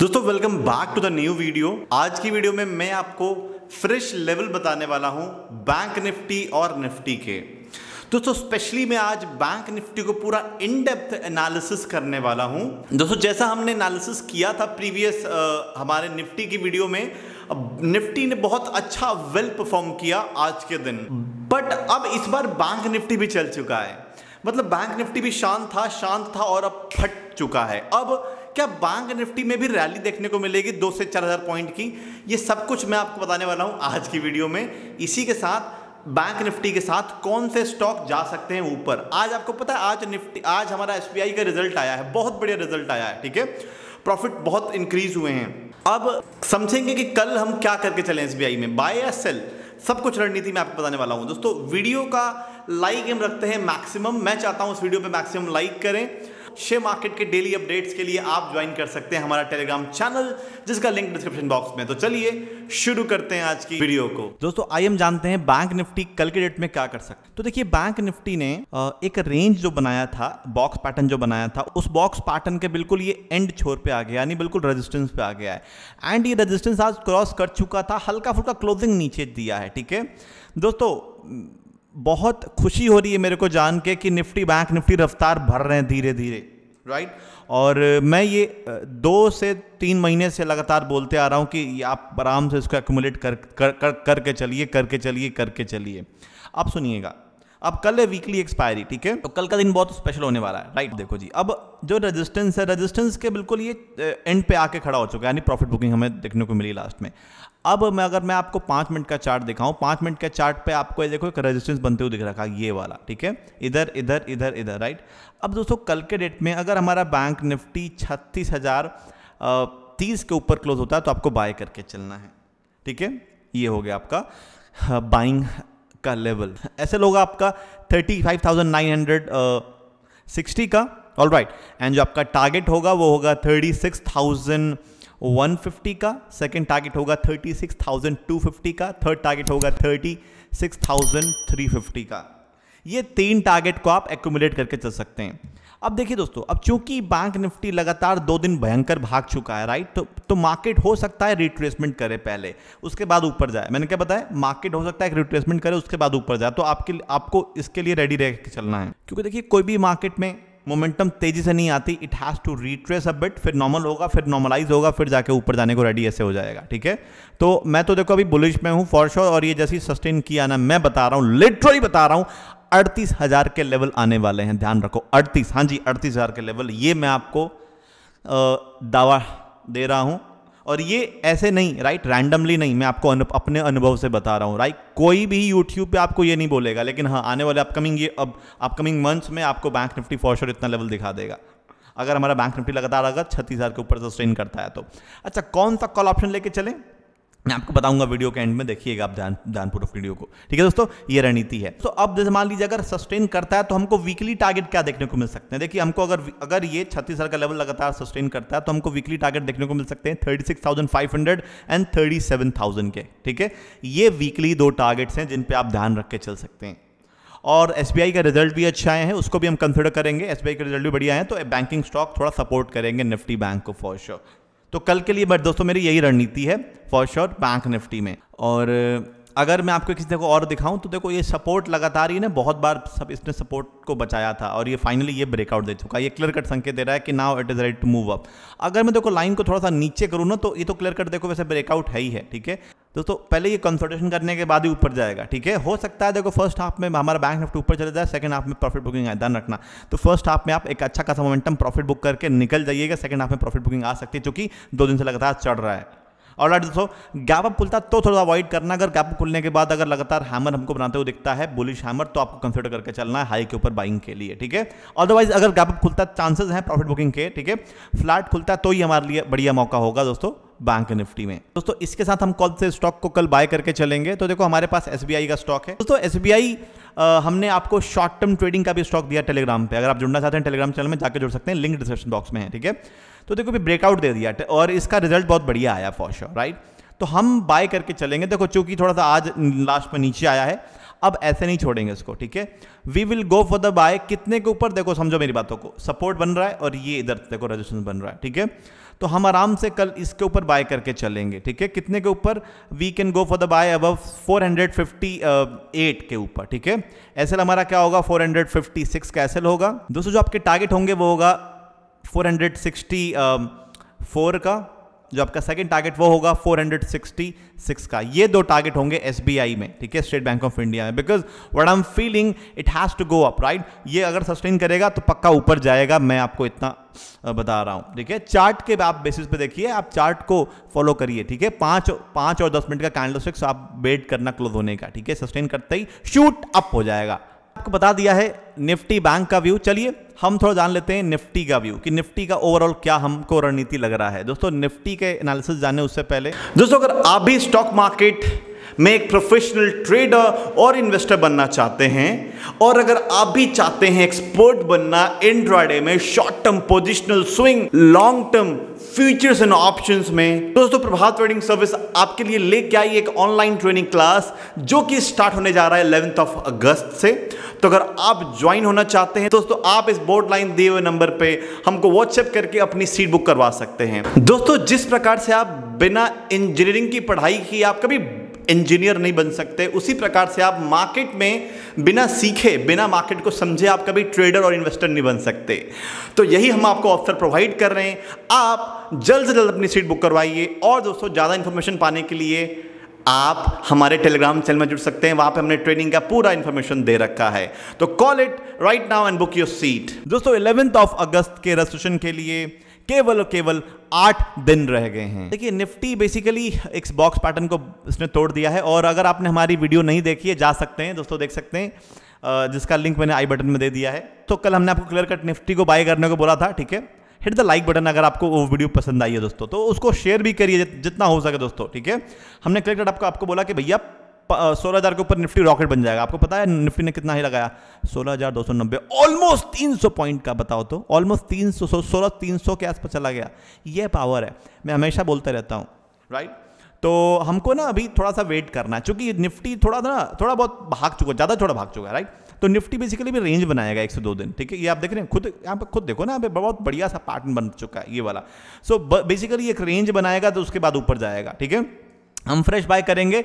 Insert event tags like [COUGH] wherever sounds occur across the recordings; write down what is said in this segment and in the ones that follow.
दोस्तों welcome back to the new video आज की वीडियो में मैं आपको फ्रेश लेवल बताने वाला हूं बैंक निफ्टी और निफ्टी के दोस्तों स्पेशली मैं आज बैंक निफ्टी को पूरा इन डेप्थ एनालिसिस करने वाला हूं दोस्तों जैसा हमने एनालिसिस किया था प्रीवियस आ, हमारे निफ्टी की वीडियो में निफ्टी ने बहुत अच्छा वेल परफॉर्म किया आज के दिन बट अब इस बार बैंक निफ्टी भी चल चुका है मतलब बैंक निफ्टी भी शांत था शांत था और अब फट चुका है अब क्या बैंक निफ्टी में भी रैली देखने को मिलेगी दो से चार हज़ार पॉइंट की ये सब कुछ मैं आपको बताने वाला हूं आज की वीडियो में इसी के साथ बैंक निफ्टी के साथ कौन से स्टॉक जा सकते हैं ऊपर आज आपको पता है आज निफ्टी आज हमारा एस का रिजल्ट आया है बहुत बढ़िया रिजल्ट आया है ठीक है प्रॉफिट बहुत इंक्रीज हुए हैं अब समझेंगे कि कल हम क्या करके चले एस में बाय या सेल सब कुछ रणनीति मैं आपको बताने वाला हूं दोस्तों वीडियो का लाइक हम रखते हैं मैक्सिमम मैं चाहता हूं इस वीडियो पे मैक्सिमम लाइक करें शेयर मार्केट के डेली अपडेट्स के लिए आप ज्वाइन कर सकते हैं हमारा टेलीग्राम चैनल जिसका लिंक डिस्क्रिप्शन बॉक्स में तो चलिए शुरू करते हैं आज की वीडियो को दोस्तों आई एम जानते हैं बैंक निफ्टी कल के डेट में क्या कर सकते तो देखिए बैंक निफ्टी ने एक रेंज जो बनाया था बॉक्स पैटर्न जो बनाया था उस बॉक्स पैटर्न के बिल्कुल ये एंड छोर पे आ गया यानी बिल्कुल रेजिस्टेंस पे आ गया है एंड ये रेजिस्टेंस आज क्रॉस कर चुका था हल्का फुल्का क्लोजिंग नीचे दिया है ठीक है दोस्तों बहुत खुशी हो रही है मेरे को जान के कि निफ्टी बैंक निफ्टी रफ्तार भर रहे हैं धीरे धीरे राइट और मैं ये दो से तीन महीने से लगातार बोलते आ रहा हूँ कि आप आराम से इसको एक्यूमुलेट कर कर कर करके चलिए करके चलिए करके चलिए आप सुनिएगा अब कल है वीकली एक्सपायरी ठीक है तो कल का दिन बहुत स्पेशल होने वाला है राइट देखो जी अब जो रेजिस्टेंस है रेजिस्टेंस के बिल्कुल ये एंड पे आके खड़ा हो चुका है यानी प्रॉफिट बुकिंग हमें देखने को मिली लास्ट में अब मैं अगर मैं आपको पांच मिनट का चार्ट दिखाऊं पाँच मिनट के चार्ट पे आपको ये देखो एक रेजिस्टेंस बनते हुए दिख रखा है ये वाला ठीक है इधर इधर इधर इधर राइट अब दोस्तों कल के डेट में अगर हमारा बैंक निफ्टी छत्तीस हज़ार तीस के ऊपर क्लोज होता है तो आपको बाय करके चलना है ठीक है ये हो गया आपका बाइंग का लेवल ऐसे लोग आपका thirty five thousand nine hundred sixty का ऑल राइट एंड जो आपका टारगेट होगा वो होगा थर्टी सिक्स थाउजेंड 150 का सेकंड टारगेट होगा 36,250 का थर्ड टारगेट होगा 36,350 का ये तीन टारगेट को आप एक्यूमुलेट करके चल सकते हैं अब देखिए दोस्तों अब चूंकि बैंक निफ्टी लगातार दो दिन भयंकर भाग चुका है राइट तो तो मार्केट हो सकता है रिट्रेसमेंट करे पहले उसके बाद ऊपर जाए मैंने क्या बताया मार्केट हो सकता है रिट्रेसमेंट करे उसके बाद ऊपर जाए तो आपके आपको इसके लिए रेडी रह चलना है क्योंकि देखिए कोई भी मार्केट में मोमेंटम तेजी से नहीं आती it has to retrace a bit फिर नॉर्मल होगा फिर नॉर्मलाइज होगा फिर जाके ऊपर जाने को रेडी ऐसे हो जाएगा ठीक है तो मैं तो देखो अभी बुलिश में हूँ फॉर श्योर और ये जैसे सस्टेन किया ना मैं बता रहा हूं लिटरली बता रहा हूं अड़तीस हज़ार के लेवल आने वाले हैं ध्यान रखो अड़तीस हाँ जी अड़तीस हज़ार के लेवल ये मैं आपको दावा दे रहा हूं और ये ऐसे नहीं राइट रैंडमली नहीं मैं आपको अनु, अपने अनुभव से बता रहा हूँ राइट कोई भी यूट्यूब पे आपको ये नहीं बोलेगा लेकिन हाँ आने वाले अपकमिंग ये अब अपकमिंग मंथ्स में आपको बैंक निफ्टी फॉर इतना लेवल दिखा देगा अगर हमारा बैंक निफ्टी लगातार अगर छत्तीस हज़ार के ऊपर सस्टेन करता है तो अच्छा कौन सा कॉल ऑप्शन लेके चलें मैं आपको बताऊंगा वीडियो के एंड में देखिएगा आप ध्यान ध्यानपूर्वक वीडियो को ठीक है दोस्तों ये रणनीति है तो अब जैसे मान लीजिए अगर सस्टेन करता है तो हमको वीकली टारगेट क्या देखने को मिल सकते हैं देखिए हमको अगर अगर ये छत्तीस का लेवल लगातार सस्टेन करता है तो हमको वीकली टारगेट देखने को मिल सकते हैं thirty six thousand five hundred and thirty seven thousand के ठीक है ये वीकली दो टारगेट्स हैं जिन पर आप ध्यान रख के चल सकते हैं और एस का रिजल्ट भी अच्छा आए हैं उसको भी हम कंसिडर करेंगे एस का रिजल्ट भी बढ़िया है तो बैंकिंग स्टॉक थोड़ा सपोर्ट करेंगे निफ्टी बैंक को फॉर श्योर तो कल के लिए बट दोस्तों मेरी यही रणनीति है फॉर श्योर बैंक निफ्टी में और अगर मैं आपको किसी देखो और दिखाऊं तो देखो ये सपोर्ट लगातार ही ना बहुत बार सब इसने सपोर्ट को बचाया था और ये फाइनली ये ब्रेकआउट दे चुका ये क्लियर कट संकेत दे रहा है कि now it is right to move up अगर मैं देखो लाइन को थोड़ा सा नीचे करूँ ना तो ये तो क्लियर कट देखो वैसे ब्रेकआउट है ही है ठीक है दोस्तों पहले ये कंसल्टेशन करने के बाद ही ऊपर जाएगा ठीक है हो सकता है देखो फर्स्ट हाफ में हमारा बैंक निफ्टी ऊपर चले जाए सेकंड हाफ में प्रॉफिट बुकिंग आए ध्यान रखना तो फर्स्ट हाफ में आप एक अच्छा खासा मोमेंटम प्रॉफिट बुक करके निकल जाइएगा सेकंड हाफ में प्रॉफिट बुकिंग आ सकती है चूंकि दो दिन से लगातार चढ़ रहा है और लाइट दोस्तों गैप अप खुलता तो थोड़ा अवॉइड करना अगर गैप खुलने के बाद अगर लगातार हैमर हमको बनाते हुए दिखता है बुलिश हैमर तो आपको कंसिडर करके चलना है हाई के ऊपर बाइंग के लिए ठीक है अदरवाइज अगर गैप अप खुलता चांसेस हैं प्रॉफिट बुकिंग के ठीक है फ्लैट खुलता तो ही हमारे लिए बढ़िया मौका होगा दोस्तों बैंक निफ्टी में दोस्तों इसके साथ हम कौन से स्टॉक को कल बाय करके चलेंगे तो देखो हमारे पास एस का स्टॉक है दोस्तों एस हमने आपको शॉर्ट टर्म ट्रेडिंग का भी स्टॉक दिया टेलीग्राम पे अगर आप जुड़ना चाहते हैं टेलीग्राम चैनल में जाकर जुड़ सकते हैं लिंक डिस्क्रिप्शन बॉक्स में है ठीक है तो देखो भी ब्रेकआउट दे दिया और इसका रिजल्ट बहुत बढ़िया आया फॉर श्योर राइट तो हम बाय करके चलेंगे देखो चूंकि थोड़ा सा आज लास्ट में नीचे आया है अब ऐसे नहीं छोड़ेंगे इसको ठीक है we will go for the buy कितने के ऊपर देखो समझो मेरी बातों को सपोर्ट बन रहा है और ये इधर देखो रजिस्ट्रेशन बन रहा है ठीक है तो हम आराम से कल इसके ऊपर बाय करके चलेंगे ठीक है कितने के ऊपर we can go for the buy above 458 के ऊपर ठीक है ऐसे हमारा क्या होगा 456 का एसएल होगा दोस्तों जो आपके टारगेट होंगे वो होगा 464 का जो आपका सेकंड टारगेट वो होगा 466 का ये दो टारगेट होंगे एस में ठीक है स्टेट बैंक ऑफ इंडिया में because what I am feeling it has to go up right ये अगर सस्टेन करेगा तो पक्का ऊपर जाएगा मैं आपको इतना बता रहा हूँ ठीक है चार्ट के आप बेसिस पे देखिए आप चार्ट को फॉलो करिए ठीक है पाँच पाँच और दस मिनट का कैंडल आप वेट करना क्लोज होने का ठीक है सस्टेन करते ही शूट अप हो जाएगा आपको बता दिया है निफ्टी बैंक का व्यू चलिए हम थोड़ा जान लेते हैं निफ्टी का व्यू कि निफ्टी का ओवरऑल क्या हमको रणनीति लग रहा है दोस्तों निफ्टी के एनालिसिस जानने उससे पहले दोस्तों अगर आप भी स्टॉक मार्केट मैं एक प्रोफेशनल ट्रेडर और इन्वेस्टर बनना चाहते हैं और अगर आप भी चाहते हैं एक्सपर्ट बनना एंड्रॉयडे में short term positional swing long term futures and options में दोस्तों प्रभात ट्रेडिंग सर्विस आपके लिए लेके आई एक ऑनलाइन ट्रेनिंग क्लास जो कि स्टार्ट होने जा रहा है इलेवेंथ ऑफ अगस्त से तो अगर आप ज्वाइन होना चाहते हैं दोस्तों आप इस बोर्ड लाइन दिए हुए नंबर पे हमको व्हाट्सएप करके अपनी सीट बुक करवा सकते हैं दोस्तों जिस प्रकार से आप बिना इंजीनियरिंग की पढ़ाई की आप कभी इंजीनियर नहीं बन सकते उसी प्रकार से आप मार्केट में बिना सीखे बिना मार्केट को समझे आप कभी ट्रेडर और इन्वेस्टर नहीं बन सकते तो यही हम आपको ऑफर प्रोवाइड कर रहे हैं आप जल्द से जल्द अपनी सीट बुक करवाइए और दोस्तों ज़्यादा इन्फॉर्मेशन पाने के लिए आप हमारे टेलीग्राम चैनल में जुड़ सकते हैं वहां पे हमने ट्रेनिंग का पूरा इंफॉर्मेशन दे रखा है तो call it right now and book your seat दोस्तों इलेवेंथ ऑफ अगस्त के रजिस्ट्रेशन के लिए केवल और केवल आठ दिन रह गए हैं देखिए निफ्टी बेसिकली एक बॉक्स पैटर्न को इसने तोड़ दिया है और अगर आपने हमारी वीडियो नहीं देखी है जा सकते हैं दोस्तों देख सकते हैं जिसका लिंक मैंने आई बटन में दे दिया है तो कल हमने आपको क्लियर कट निफ्टी को बाय करने को बोला था ठीक है हिट द लाइक बटन अगर आपको वो वीडियो पसंद आई है दोस्तों तो उसको शेयर भी करिए जितना हो सके दोस्तों ठीक है हमने क्लियर कट आपको आपको बोला कि भैया सोलह हज़ार के ऊपर निफ्टी रॉकेट बन जाएगा आपको पता है निफ्टी ने कितना ही लगाया सोलह हज़ार दो सौ नब्बे ऑलमोस्ट तीन सौ पॉइंट का बताओ तो ऑलमोस्ट तीन सौ सो, सोलह तीन सौ के आसपास चला गया ये पावर है मैं हमेशा बोलता रहता हूँ राइट तो हमको ना अभी थोड़ा सा वेट करना है चूँकि निफ्टी थोड़ा ना थोड़ा बहुत भाग चुका ज़्यादा थोड़ा भाग चुका है राइट तो निफ्टी बेसिकली भी रेंज बनाएगा एक से दो दिन ठीक है ये आप देख रहे हैं खुद यहाँ पे खुद देखो ना यहाँ पे बहुत बढ़िया सा पैटर्न बन चुका है ये वाला सो so, बेसिकली एक रेंज बनाएगा तो उसके बाद ऊपर जाएगा ठीक है हम फ्रेश बाय करेंगे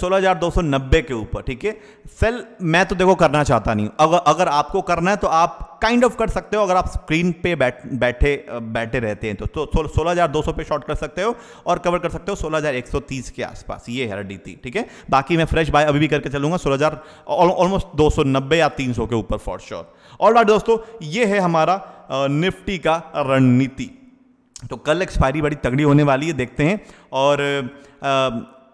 सोलह हज़ार दो सौ नब्बे के ऊपर ठीक है सेल मैं तो देखो करना चाहता नहीं अगर अगर आपको करना है तो आप काइंड ऑफ कर सकते हो अगर आप स्क्रीन पे बैठ बैठे बैठे रहते हैं तो, तो सोलह हज़ार दो सौ पे शॉर्ट कर सकते हो और कवर कर सकते हो सोलह हज़ार एक सौ तीस के आसपास ये है डी ठीक है बाकी मैं फ्रेश बाय अभी भी करके चलूंगा सोलह हज़ार ऑलमोस्ट दो सौ नब्बे या तीन सौ के ऊपर फॉर श्योर और दोस्तों ये है हमारा निफ्टी का रणनीति तो कल एक्सपायरी बड़ी तगड़ी होने वाली है देखते हैं और आ,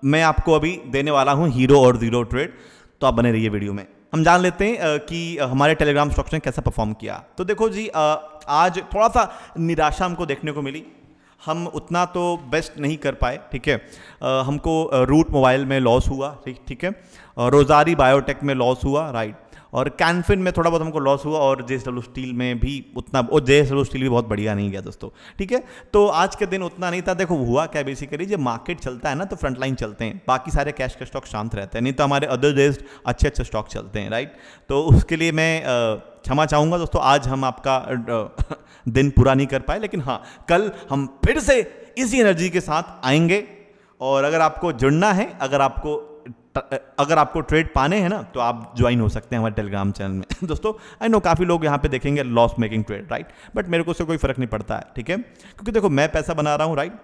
मैं आपको अभी देने वाला हूँ हीरो और ज़ीरो ट्रेड तो आप बने रहिए वीडियो में हम जान लेते हैं कि हमारे टेलीग्राम स्टॉक्स ने कैसा परफॉर्म किया तो देखो जी आज थोड़ा सा निराशा हमको देखने को मिली हम उतना तो बेस्ट नहीं कर पाए ठीक है हमको रूट मोबाइल में लॉस हुआ ठीक ठीक है रोजारी बायोटेक में लॉस हुआ राइट और कैनफिन में थोड़ा बहुत हमको लॉस हुआ और जे स्टील में भी उतना और जे स्टील भी बहुत बढ़िया नहीं गया दोस्तों ठीक है तो आज के दिन उतना नहीं था देखो हुआ क्या बेसिकली जब मार्केट चलता है ना तो फ्रंटलाइन चलते हैं बाकी सारे कैश के स्टॉक शांत रहते हैं नहीं तो हमारे अदर डेज अच्छे अच्छे स्टॉक चलते हैं राइट तो उसके लिए मैं क्षमा चाहूँगा दोस्तों आज हम आपका [LAUGHS] दिन पूरा नहीं कर पाए लेकिन हाँ कल हम फिर से इसी एनर्जी के साथ आएंगे और अगर आपको जुड़ना है अगर आपको अगर आपको ट्रेड पाने हैं ना तो आप ज्वाइन हो सकते हैं हमारे टेलीग्राम चैनल में [LAUGHS] दोस्तों आई नो काफ़ी लोग यहाँ पे देखेंगे loss making trade right but मेरे को उससे कोई फ़र्क नहीं पड़ता है ठीक है क्योंकि देखो मैं पैसा बना रहा हूँ राइट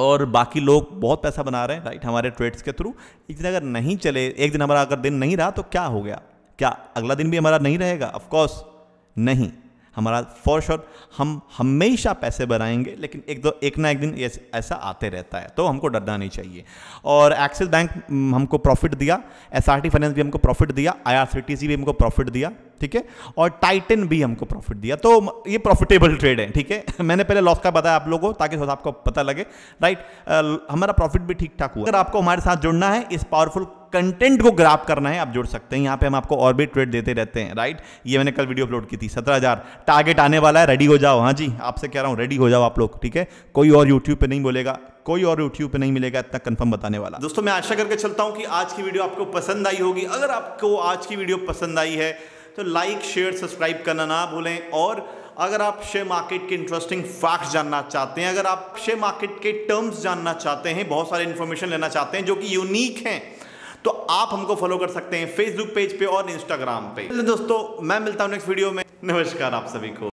और बाकी लोग बहुत पैसा बना रहे हैं राइट हमारे ट्रेड्स के थ्रू एक दिन अगर नहीं चले एक दिन हमारा अगर दिन नहीं रहा तो क्या हो गया क्या अगला दिन भी हमारा नहीं रहेगा ऑफकोर्स नहीं हमारा फॉर श्योर हम हमेशा पैसे बनाएंगे लेकिन एक दो एक ना एक दिन ऐसा आते रहता है तो हमको डरना नहीं चाहिए और एक्सिस बैंक हमको प्रॉफिट दिया एस फाइनेंस भी हमको प्रॉफिट दिया आई भी हमको प्रॉफिट दिया ठीक है और टाइटन भी हमको प्रॉफिट दिया तो ये प्रॉफिटेबल ट्रेड है ठीक है [LAUGHS] मैंने पहले लॉस का बताया आप लोगों को ताकि आपको पता लगे राइट हमारा प्रॉफिट भी ठीक ठाक हुआ अगर आपको हमारे साथ जुड़ना है इस पावरफुल कंटेंट को ग्राफ करना है आप जुड़ सकते हैं यहां पे हम आपको और भी ट्रेड देते रहते हैं राइट ये मैंने कल वीडियो अपलोड की थी सत्रह हज़ार टारगेट आने वाला है रेडी हो जाओ हाँ जी आपसे कह रहा हूं रेडी हो जाओ आप लोग ठीक है कोई और यूट्यूब पे नहीं बोलेगा कोई और यूट्यूब पे नहीं मिलेगा इतना कंफर्म बताने वाला दोस्तों मैं आशा करके चलता हूं कि आज की वीडियो आपको पसंद आई होगी अगर आपको आज की वीडियो पसंद आई है तो लाइक शेयर सब्सक्राइब करना ना भूलें और अगर आप शेयर मार्केट के इंटरेस्टिंग फैक्ट्स जानना चाहते हैं अगर आप शेयर मार्केट के टर्म्स जानना चाहते हैं बहुत सारे इन्फॉर्मेशन लेना चाहते हैं जो कि यूनिक हैं तो आप हमको फॉलो कर सकते हैं फेसबुक पेज पे और इंस्टाग्राम पे दोस्तों मैं मिलता हूं नेक्स्ट वीडियो में नमस्कार आप सभी को